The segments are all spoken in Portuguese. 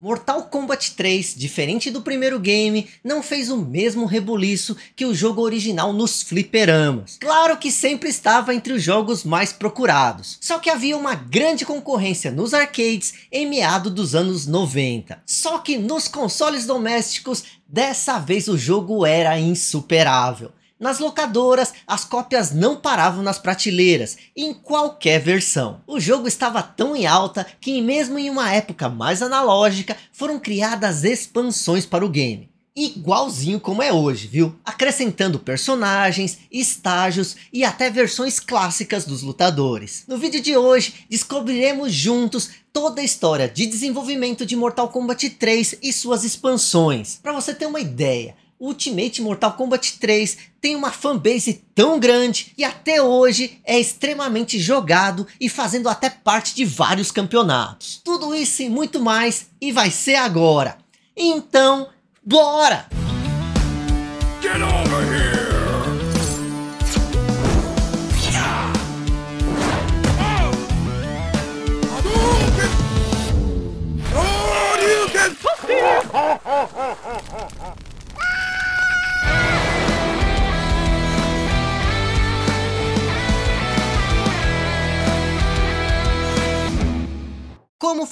Mortal Kombat 3, diferente do primeiro game, não fez o mesmo rebuliço que o jogo original nos fliperamas. Claro que sempre estava entre os jogos mais procurados, só que havia uma grande concorrência nos arcades em meado dos anos 90. Só que nos consoles domésticos, dessa vez o jogo era insuperável. Nas locadoras, as cópias não paravam nas prateleiras, em qualquer versão. O jogo estava tão em alta que, mesmo em uma época mais analógica, foram criadas expansões para o game. Igualzinho como é hoje, viu? Acrescentando personagens, estágios e até versões clássicas dos lutadores. No vídeo de hoje, descobriremos juntos toda a história de desenvolvimento de Mortal Kombat 3 e suas expansões. Para você ter uma ideia, Ultimate Mortal Kombat 3 tem uma fanbase tão grande e até hoje é extremamente jogado e fazendo até parte de vários campeonatos. Tudo isso e muito mais e vai ser agora. Então, bora! Get over here. Oh, you can...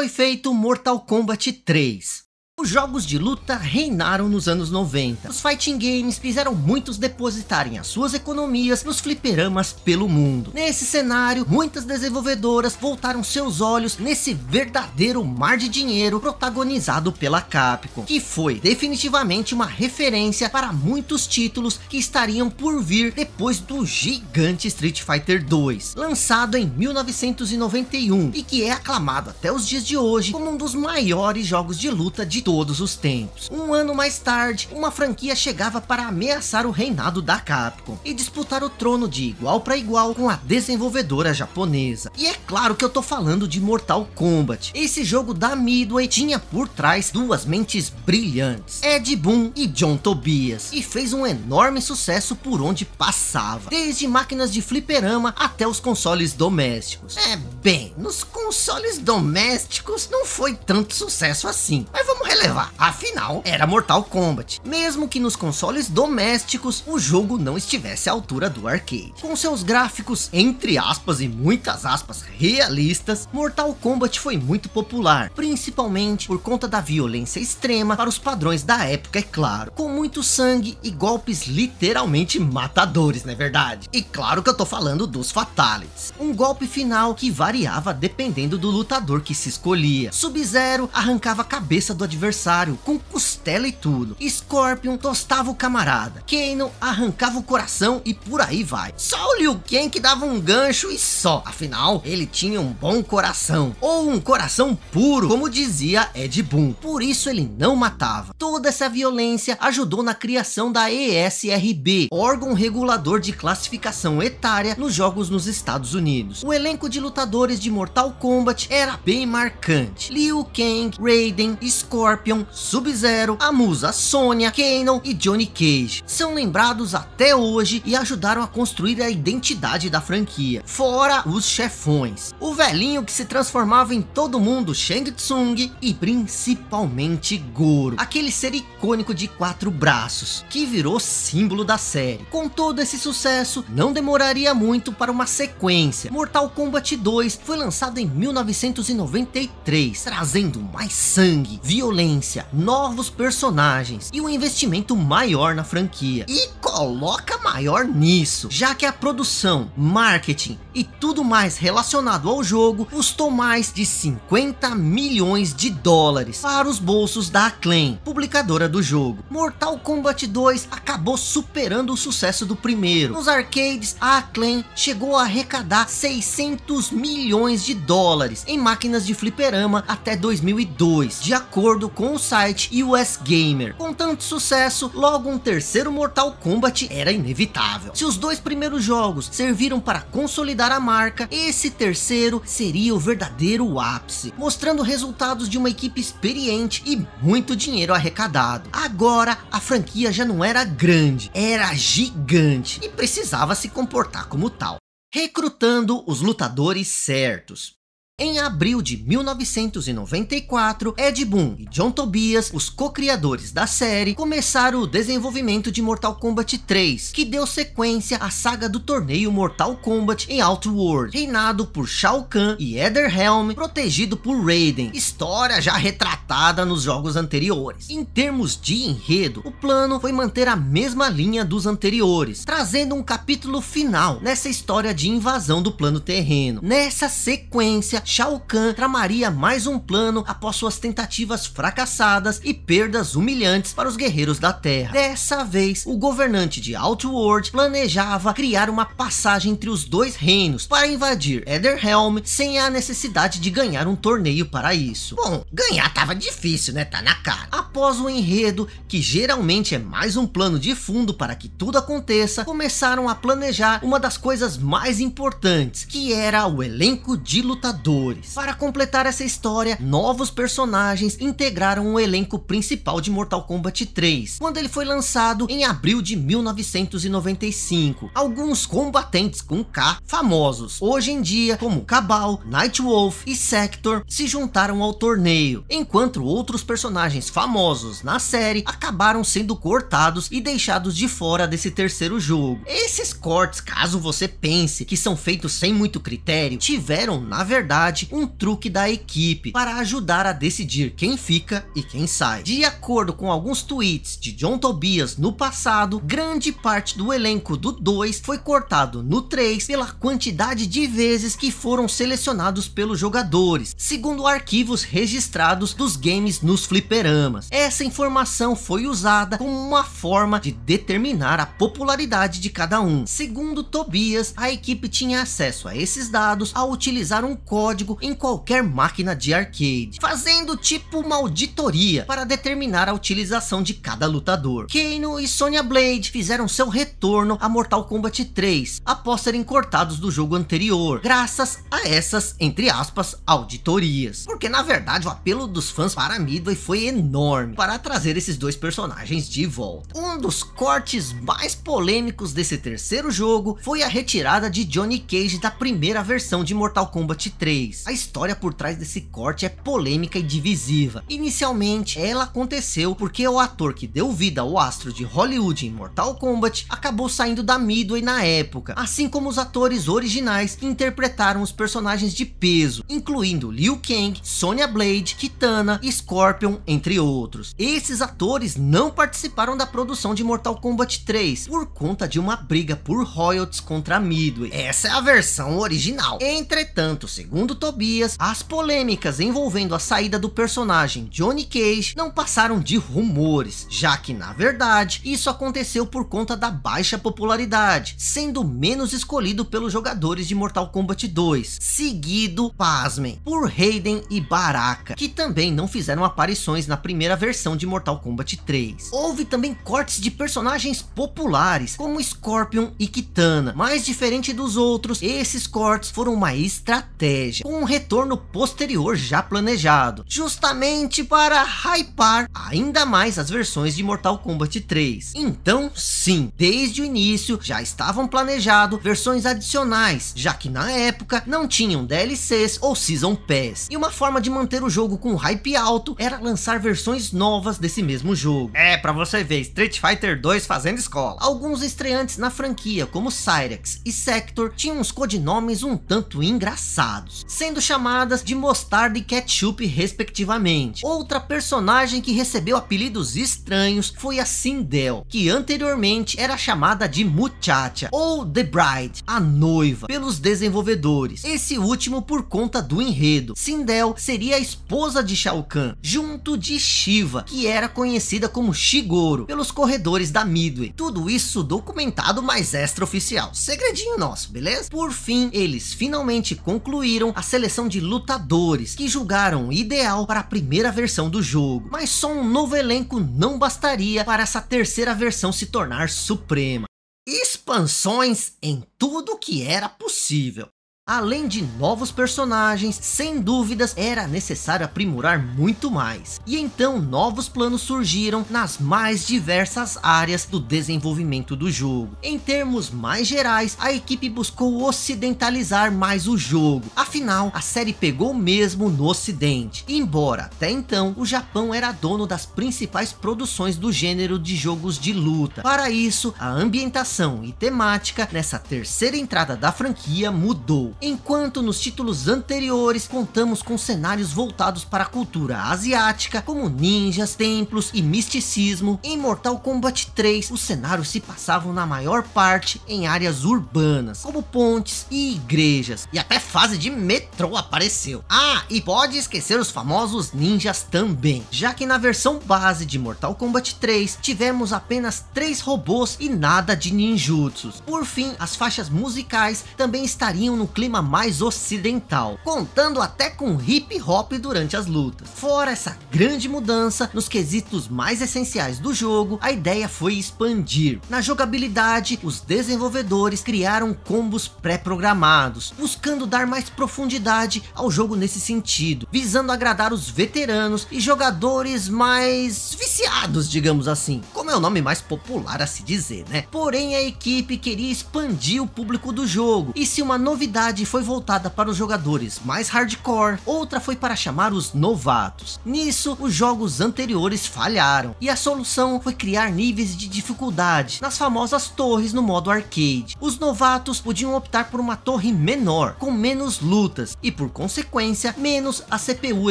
foi feito Mortal Kombat 3. Os jogos de luta reinaram nos anos 90. Os fighting games fizeram muitos depositarem as suas economias nos fliperamas pelo mundo. Nesse cenário, muitas desenvolvedoras voltaram seus olhos nesse verdadeiro mar de dinheiro protagonizado pela Capcom, que foi definitivamente uma referência para muitos títulos que estariam por vir depois do gigante Street Fighter 2, lançado em 1991 e que é aclamado até os dias de hoje como um dos maiores jogos de luta de todos os tempos. Um ano mais tarde, uma franquia chegava para ameaçar o reinado da Capcom e disputar o trono de igual para igual com a desenvolvedora japonesa. E é claro que eu tô falando de Mortal Kombat. Esse jogo da Midway tinha por trás duas mentes brilhantes, Ed Boon e John Tobias, e fez um enorme sucesso por onde passava, desde máquinas de fliperama até os consoles domésticos. É bem, nos consoles domésticos não foi tanto sucesso assim, mas vamos relevar, afinal, era Mortal Kombat, mesmo que nos consoles domésticos o jogo não estivesse à altura do arcade. Com seus gráficos, entre aspas e muitas aspas, realistas, Mortal Kombat foi muito popular, principalmente por conta da violência extrema para os padrões da época, é claro, com muito sangue e golpes literalmente matadores, não é verdade? E claro que eu tô falando dos Fatalities, um golpe final que variava dependendo do lutador que se escolhia. Sub-Zero arrancava a cabeça do adversário adversário com costela e tudo. Scorpion tostava o camarada, Kano arrancava o coração e por aí vai. Só o Liu Kang que dava um gancho e só, afinal ele tinha um bom coração, ou um coração puro, como dizia Ed Boon. Por isso ele não matava. Toda essa violência ajudou na criação da ESRB, órgão regulador de classificação etária nos jogos nos Estados Unidos. O elenco de lutadores de Mortal Kombat era bem marcante. Liu Kang, Raiden, Scorpion, Scorpion, Sub-Zero, a musa Sonya, Kenon e Johnny Cage. São lembrados até hoje e ajudaram a construir a identidade da franquia, fora os chefões. O velhinho que se transformava em todo mundo, Shang Tsung e principalmente Goro, aquele ser icônico de quatro braços, que virou símbolo da série. Com todo esse sucesso, não demoraria muito para uma sequência. Mortal Kombat 2 foi lançado em 1993, trazendo mais sangue, violência violência, novos personagens e um investimento maior na franquia. E coloca maior nisso, já que a produção, marketing e tudo mais relacionado ao jogo custou mais de 50 milhões de dólares para os bolsos da Acclaim, publicadora do jogo. Mortal Kombat 2 acabou superando o sucesso do primeiro. Nos arcades, a Acclaim chegou a arrecadar 600 milhões de dólares em máquinas de fliperama até 2002, de acordo com o site US Gamer. Com tanto sucesso, logo um terceiro Mortal Kombat era inevitável. Se os dois primeiros jogos serviram para consolidar a marca, esse terceiro seria o verdadeiro ápice, mostrando resultados de uma equipe experiente e muito dinheiro arrecadado. Agora, a franquia já não era grande, era gigante e precisava se comportar como tal recrutando os lutadores certos. Em abril de 1994, Ed Boon e John Tobias, os co-criadores da série, começaram o desenvolvimento de Mortal Kombat 3, que deu sequência à saga do torneio Mortal Kombat em Outworld, reinado por Shao Kahn e Ederhelm, protegido por Raiden, história já retratada nos jogos anteriores. Em termos de enredo, o plano foi manter a mesma linha dos anteriores, trazendo um capítulo final nessa história de invasão do plano terreno. Nessa sequência, Shao Kahn tramaria mais um plano após suas tentativas fracassadas e perdas humilhantes para os guerreiros da Terra. Dessa vez, o governante de Outworld planejava criar uma passagem entre os dois reinos para invadir Ederhelm sem a necessidade de ganhar um torneio para isso. Bom, ganhar tava difícil, né? Tá na cara. Após o enredo, que geralmente é mais um plano de fundo para que tudo aconteça, começaram a planejar uma das coisas mais importantes, que era o elenco de lutadores atores. Para completar essa história, novos personagens integraram o elenco principal de Mortal Kombat 3, quando ele foi lançado em abril de 1995. Alguns combatentes com K famosos hoje em dia, como Cabal, Nightwolf e Sector, se juntaram ao torneio, enquanto outros personagens famosos na série acabaram sendo cortados e deixados de fora desse terceiro jogo. Esses cortes, caso você pense que são feitos sem muito critério, tiveram, na verdade, verdade um truque da equipe para ajudar a decidir quem fica e quem sai. De acordo com alguns tweets de John Tobias no passado, grande parte do elenco do 2 foi cortado no 3 pela quantidade de vezes que foram selecionados pelos jogadores, segundo arquivos registrados dos games nos fliperamas. Essa informação foi usada como uma forma de determinar a popularidade de cada um. Segundo Tobias, a equipe tinha acesso a esses dados ao utilizar um código código em qualquer máquina de arcade, fazendo tipo uma auditoria para determinar a utilização de cada lutador. Kano e Sonya Blade fizeram seu retorno a Mortal Kombat 3 após serem cortados do jogo anterior, graças a essas, entre aspas, auditorias. Porque na verdade o apelo dos fãs para Midway foi enorme para trazer esses dois personagens de volta. Um dos cortes mais polêmicos desse terceiro jogo foi a retirada de Johnny Cage da primeira versão de Mortal Kombat 3 3. A história por trás desse corte é polêmica e divisiva. Inicialmente, ela aconteceu porque o ator que deu vida ao astro de Hollywood em Mortal Kombat acabou saindo da Midway na época, assim como os atores originais que interpretaram os personagens de peso, incluindo Liu Kang, Sonya Blade, Kitana, Scorpion, entre outros. Esses atores não participaram da produção de Mortal Kombat 3 por conta de uma briga por royalties contra a Midway. Essa é a versão original. Entretanto, segundo segundo Tobias, as polêmicas envolvendo a saída do personagem Johnny Cage não passaram de rumores, já que na verdade isso aconteceu por conta da baixa popularidade, sendo menos escolhido pelos jogadores de Mortal Kombat 2, seguido, pasmem, por Raiden e Baraka, que também não fizeram aparições na primeira versão de Mortal Kombat 3. Houve também cortes de personagens populares, como Scorpion e Kitana, mas diferente dos outros, esses cortes foram uma estratégia frente, com um retorno posterior já planejado, justamente para hypar ainda mais as versões de Mortal Kombat 3. Então, sim, desde o início já estavam planejado versões adicionais, já que na época não tinham DLCs ou Season Pass. E uma forma de manter o jogo com hype alto era lançar versões novas desse mesmo jogo. É, para você ver Street Fighter 2 fazendo escola. Alguns estreantes na franquia, como Cyrex e Sector, tinham uns codinomes um tanto engraçados sendo chamadas de mostarda e ketchup respectivamente. Outra personagem que recebeu apelidos estranhos foi a Sindel, que anteriormente era chamada de Muchacha ou The Bride, a noiva, pelos desenvolvedores. Esse último por conta do enredo. Sindel seria a esposa de Shao Kahn, junto de Shiva, que era conhecida como Shigoro, pelos corredores da Midway. Tudo isso documentado, mas extraoficial. Segredinho nosso, beleza? Por fim, eles finalmente concluíram a seleção de lutadores que julgaram ideal para a primeira versão do jogo, mas só um novo elenco não bastaria para essa terceira versão se tornar suprema. Expansões em tudo que era possível. Além de novos personagens, sem dúvidas era necessário aprimorar muito mais. E então novos planos surgiram nas mais diversas áreas do desenvolvimento do jogo. Em termos mais gerais, a equipe buscou ocidentalizar mais o jogo. Afinal, a série pegou mesmo no ocidente. Embora até então o Japão era dono das principais produções do gênero de jogos de luta. Para isso, a ambientação e temática nessa terceira entrada da franquia mudou. Enquanto nos títulos anteriores contamos com cenários voltados para a cultura asiática, como ninjas, templos e misticismo, em Mortal Kombat 3 os cenários se passavam na maior parte em áreas urbanas, como pontes e igrejas, e até fase de metrô apareceu. Ah, e pode esquecer os famosos ninjas também, já que na versão base de Mortal Kombat 3 tivemos apenas três robôs e nada de ninjutsus. Por fim, as faixas musicais também estariam no clima clima mais ocidental, contando até com hip hop durante as lutas. Fora essa grande mudança, nos quesitos mais essenciais do jogo, a ideia foi expandir. Na jogabilidade, os desenvolvedores criaram combos pré-programados, buscando dar mais profundidade ao jogo nesse sentido, visando agradar os veteranos e jogadores mais viciados, digamos assim, como é o nome mais popular a se dizer, né? Porém, a equipe queria expandir o público do jogo, e se uma novidade foi voltada para os jogadores mais hardcore, outra foi para chamar os novatos. Nisso, os jogos anteriores falharam, e a solução foi criar níveis de dificuldade nas famosas torres no modo arcade. Os novatos podiam optar por uma torre menor, com menos lutas, e por consequência, menos a CPU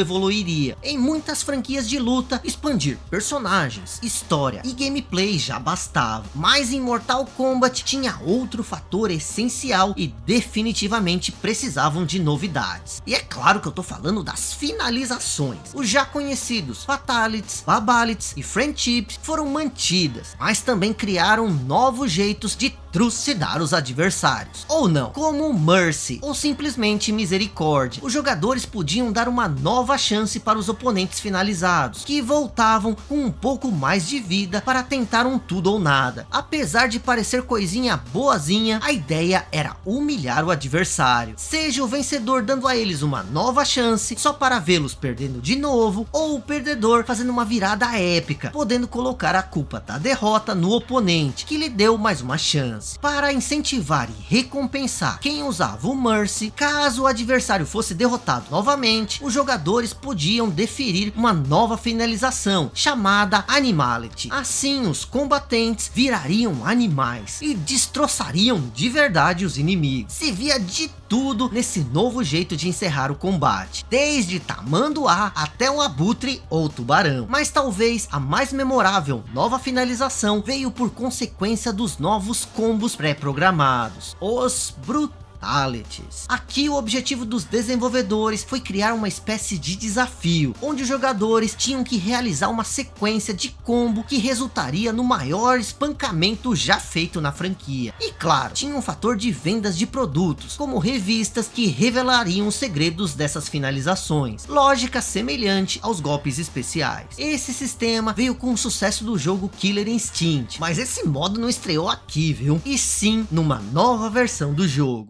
evoluiria. Em muitas franquias de luta, expandir personagens, história e gameplay já bastava. Mas em Mortal Kombat tinha outro fator essencial e definitivamente realmente precisavam de novidades. E é claro que eu tô falando das finalizações. Os já conhecidos Fatalities, Babalities e Friendships foram mantidas, mas também criaram novos jeitos de trucidar os adversários, ou não, como Mercy, ou simplesmente Misericórdia. Os jogadores podiam dar uma nova chance para os oponentes finalizados, que voltavam com um pouco mais de vida para tentar um tudo ou nada. Apesar de parecer coisinha boazinha, a ideia era humilhar o adversário, seja o vencedor dando a eles uma nova chance só para vê-los perdendo de novo, ou o perdedor fazendo uma virada épica, podendo colocar a culpa da derrota no oponente, que lhe deu mais uma chance. Chance, para incentivar e recompensar quem usava o Mercy, caso o adversário fosse derrotado novamente, os jogadores podiam deferir uma nova finalização, chamada Animality. Assim, os combatentes virariam animais e destroçariam de verdade os inimigos. Se via de tudo nesse novo jeito de encerrar o combate, desde tamanduá até um abutre ou tubarão. Mas talvez a mais memorável nova finalização veio por consequência dos novos combos pré-programados, os brutais fatalities. Aqui o objetivo dos desenvolvedores foi criar uma espécie de desafio, onde os jogadores tinham que realizar uma sequência de combo que resultaria no maior espancamento já feito na franquia. E claro, tinha um fator de vendas de produtos, como revistas que revelariam os segredos dessas finalizações, lógica semelhante aos golpes especiais. Esse sistema veio com o sucesso do jogo Killer Instinct, mas esse modo não estreou aqui, viu? E sim numa nova versão do jogo.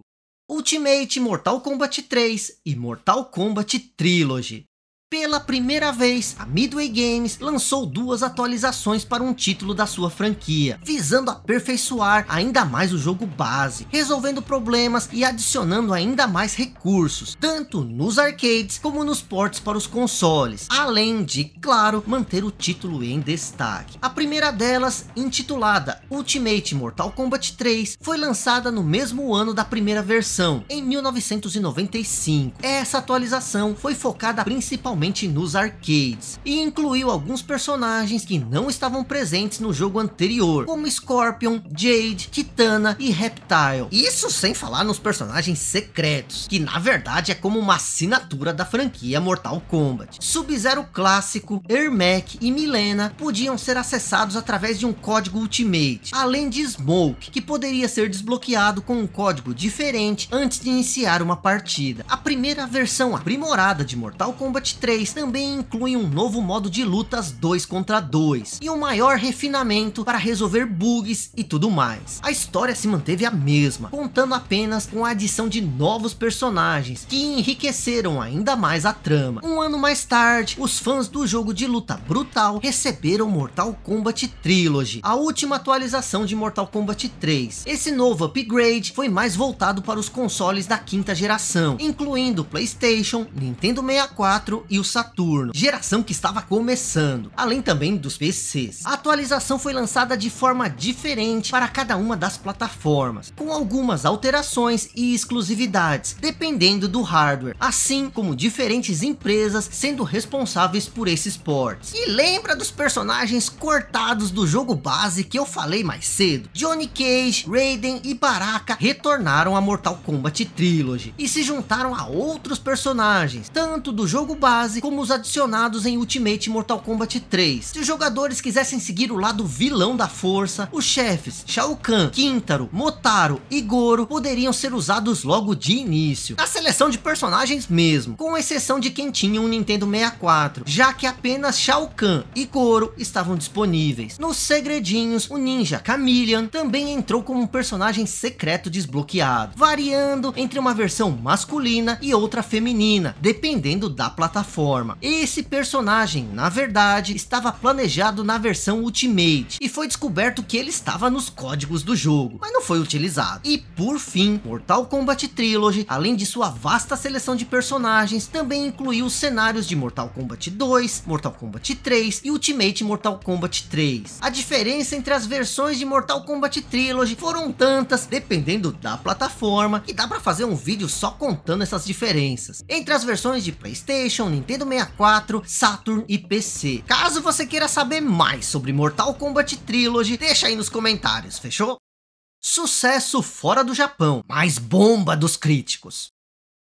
Ultimate Mortal Kombat 3 e Mortal Kombat Trilogy. Pela primeira vez, a Midway Games lançou duas atualizações para um título da sua franquia, visando aperfeiçoar ainda mais o jogo base, resolvendo problemas e adicionando ainda mais recursos, tanto nos arcades como nos ports para os consoles, além de, claro, manter o título em destaque. A primeira delas, intitulada Ultimate Mortal Kombat 3, foi lançada no mesmo ano da primeira versão, em 1995. Essa atualização foi focada principalmente principalmente nos arcades, e incluiu alguns personagens que não estavam presentes no jogo anterior, como Scorpion, Jade, Kitana e Reptile. Isso sem falar nos personagens secretos, que na verdade é como uma assinatura da franquia Mortal Kombat. Sub-Zero clássico, Ermac e Milena podiam ser acessados através de um código Ultimate, além de Smoke, que poderia ser desbloqueado com um código diferente antes de iniciar uma partida. A primeira versão aprimorada de Mortal Kombat 3 3 também inclui um novo modo de lutas 2 contra 2 e um maior refinamento para resolver bugs e tudo mais. A história se manteve a mesma, contando apenas com a adição de novos personagens que enriqueceram ainda mais a trama. Um ano mais tarde, os fãs do jogo de luta brutal receberam Mortal Kombat Trilogy, a última atualização de Mortal Kombat 3. Esse novo upgrade foi mais voltado para os consoles da quinta geração, incluindo PlayStation, Nintendo 64 e o Saturno, geração que estava começando, além também dos PCs. A atualização foi lançada de forma diferente para cada uma das plataformas, com algumas alterações e exclusividades, dependendo do hardware, assim como diferentes empresas sendo responsáveis por esses ports. E lembra dos personagens cortados do jogo base que eu falei mais cedo? Johnny Cage, Raiden e Baraka retornaram a Mortal Kombat Trilogy e se juntaram a outros personagens, tanto do jogo base fase, como os adicionados em Ultimate Mortal Kombat 3. Se os jogadores quisessem seguir o lado vilão da força, os chefes Shao Kahn, Kintaro, Motaro e Goro poderiam ser usados logo de início. A seleção de personagens mesmo, com exceção de quem tinha um Nintendo 64, já que apenas Shao Kahn e Goro estavam disponíveis. Nos segredinhos, o ninja Chameleon também entrou como um personagem secreto desbloqueado, variando entre uma versão masculina e outra feminina, dependendo da plataforma plataforma. Esse personagem, na verdade, estava planejado na versão Ultimate e foi descoberto que ele estava nos códigos do jogo, mas não foi utilizado. E por fim, Mortal Kombat Trilogy, além de sua vasta seleção de personagens, também incluiu os cenários de Mortal Kombat 2, Mortal Kombat 3 e Ultimate Mortal Kombat 3. A diferença entre as versões de Mortal Kombat Trilogy foram tantas, dependendo da plataforma, que dá para fazer um vídeo só contando essas diferenças. Entre as versões de Playstation, Nintendo Nintendo 64, Saturn e PC. Caso você queira saber mais sobre Mortal Kombat Trilogy, deixa aí nos comentários, fechou? Sucesso fora do Japão, mas bomba dos críticos.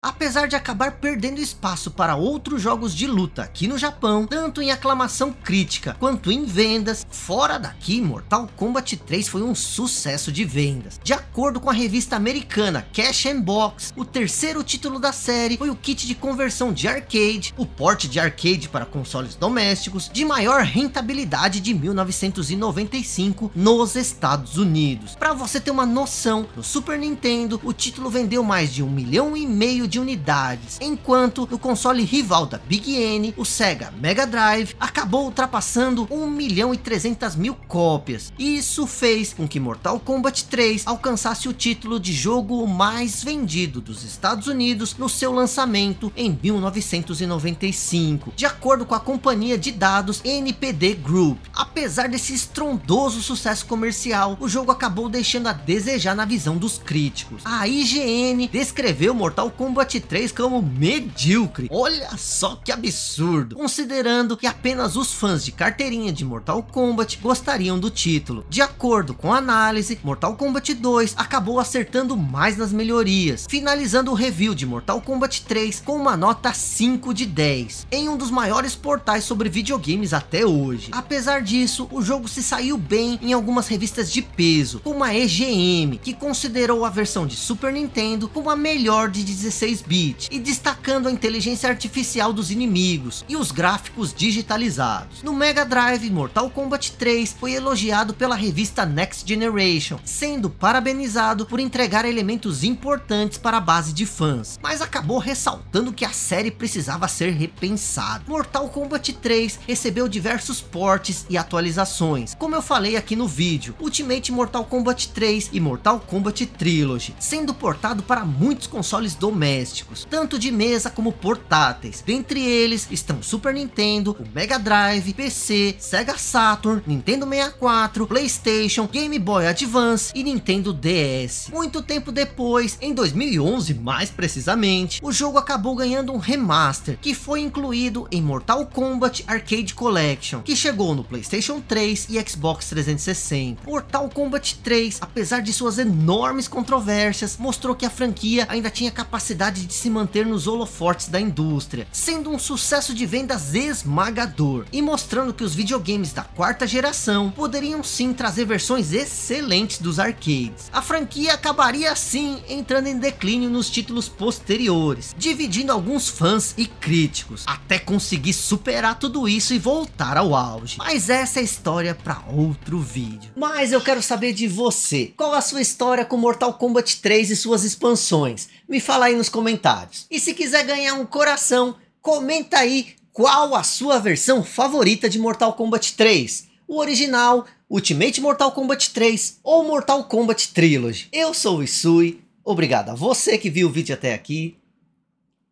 Apesar de acabar perdendo espaço para outros jogos de luta aqui no Japão, tanto em aclamação crítica quanto em vendas, fora daqui Mortal Kombat 3 foi um sucesso de vendas. De acordo com a revista americana Cash Box, o terceiro título da série foi o kit de conversão de arcade, o porte de arcade para consoles domésticos, de maior rentabilidade de 1995 nos Estados Unidos. Para você ter uma noção, no Super Nintendo o título vendeu mais de um milhão e meio de unidades, enquanto no console rival da Big N, o Sega Mega Drive acabou ultrapassando 1 milhão e 300 mil cópias. Isso fez com que Mortal Kombat 3 alcançasse o título de jogo mais vendido dos Estados Unidos no seu lançamento em 1995, de acordo com a companhia de dados NPD Group. Apesar desse estrondoso sucesso comercial, o jogo acabou deixando a desejar na visão dos críticos. A IGN descreveu Mortal Kombat Kombat 3 como medíocre. Olha só que absurdo, considerando que apenas os fãs de carteirinha de Mortal Kombat gostariam do título. De acordo com a análise, Mortal Kombat 2 acabou acertando mais nas melhorias, finalizando o review de Mortal Kombat 3 com uma nota 5 de 10, em um dos maiores portais sobre videogames até hoje. Apesar disso, o jogo se saiu bem em algumas revistas de peso, como a EGM, que considerou a versão de Super Nintendo como a melhor de 16 16-bit e destacando a inteligência artificial dos inimigos e os gráficos digitalizados. No Mega Drive, Mortal Kombat 3 foi elogiado pela revista Next Generation, sendo parabenizado por entregar elementos importantes para a base de fãs, mas acabou ressaltando que a série precisava ser repensada. Mortal Kombat 3 recebeu diversos portes e atualizações, como eu falei aqui no vídeo, Ultimate Mortal Kombat 3 e Mortal Kombat Trilogy, sendo portado para muitos consoles domésticos domésticos, tanto de mesa como portáteis. Dentre eles estão Super Nintendo, o Mega Drive, PC, Sega Saturn, Nintendo 64, PlayStation, Game Boy Advance e Nintendo DS. Muito tempo depois, em 2011 mais precisamente, o jogo acabou ganhando um remaster que foi incluído em Mortal Kombat Arcade Collection, que chegou no PlayStation 3 e Xbox 360. Mortal Kombat 3, apesar de suas enormes controvérsias, mostrou que a franquia ainda tinha capacidade capacidade de se manter nos holofortes da indústria, sendo um sucesso de vendas esmagador e mostrando que os videogames da quarta geração poderiam sim trazer versões excelentes dos arcades. A franquia acabaria assim entrando em declínio nos títulos posteriores, dividindo alguns fãs e críticos, até conseguir superar tudo isso e voltar ao auge. Mas essa é história para outro vídeo. Mas eu quero saber de você, qual a sua história com Mortal Kombat 3 e suas expansões? me fala aí nos comentários. E se quiser ganhar um coração, comenta aí qual a sua versão favorita de Mortal Kombat 3. O original, Ultimate Mortal Kombat 3 ou Mortal Kombat Trilogy. Eu sou o Isui, obrigado a você que viu o vídeo até aqui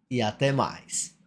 e até mais.